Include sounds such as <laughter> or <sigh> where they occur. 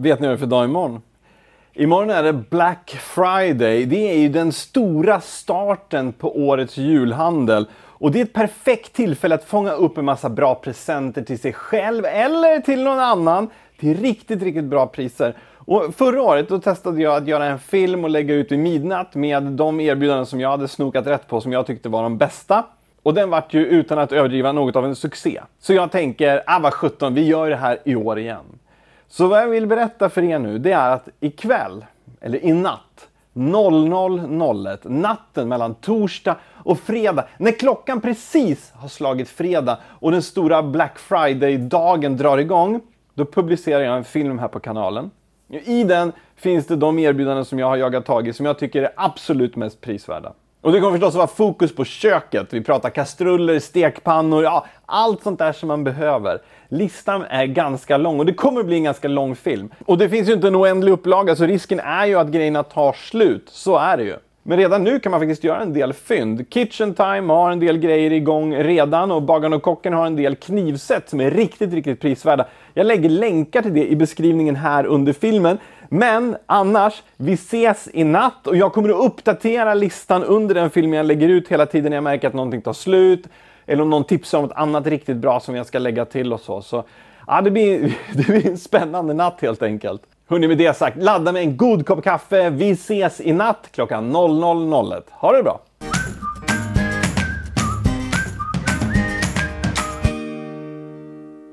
vet ni vad det är för dag imorgon? Imorgon är det Black Friday. Det är ju den stora starten på årets julhandel. Och det är ett perfekt tillfälle att fånga upp en massa bra presenter till sig själv eller till någon annan till riktigt, riktigt bra priser. Och förra året då testade jag att göra en film och lägga ut vid midnatt med de erbjudanden som jag hade snokat rätt på som jag tyckte var de bästa. Och den vart ju utan att överdriva något av en succé. Så jag tänker, ah vad sjutton, vi gör det här i år igen. Så vad jag vill berätta för er nu det är att ikväll, eller i natt, 00.01, natten mellan torsdag och fredag, när klockan precis har slagit fredag och den stora Black Friday-dagen drar igång, då publicerar jag en film här på kanalen. I den finns det de erbjudanden som jag har jagat tag i som jag tycker är absolut mest prisvärda. Och det kommer förstås vara fokus på köket. Vi pratar kastruller, stekpannor, ja, allt sånt där som man behöver. Listan är ganska lång och det kommer bli en ganska lång film. Och det finns ju inte en oändlig upplaga så risken är ju att grejerna tar slut. Så är det ju. Men redan nu kan man faktiskt göra en del fynd. Kitchen Time har en del grejer igång redan och Bagaren och Kocken har en del knivset som är riktigt, riktigt prisvärda. Jag lägger länkar till det i beskrivningen här under filmen. Men annars, vi ses i natt och jag kommer att uppdatera listan under den filmen jag lägger ut hela tiden när jag märker att någonting tar slut. Eller om någon tipsar om något annat riktigt bra som jag ska lägga till och så. så ja, det, blir, <laughs> det blir en spännande natt helt enkelt. Hörni, med det sagt, ladda med en god kopp kaffe. Vi ses i natt klockan 00.01. Ha det bra!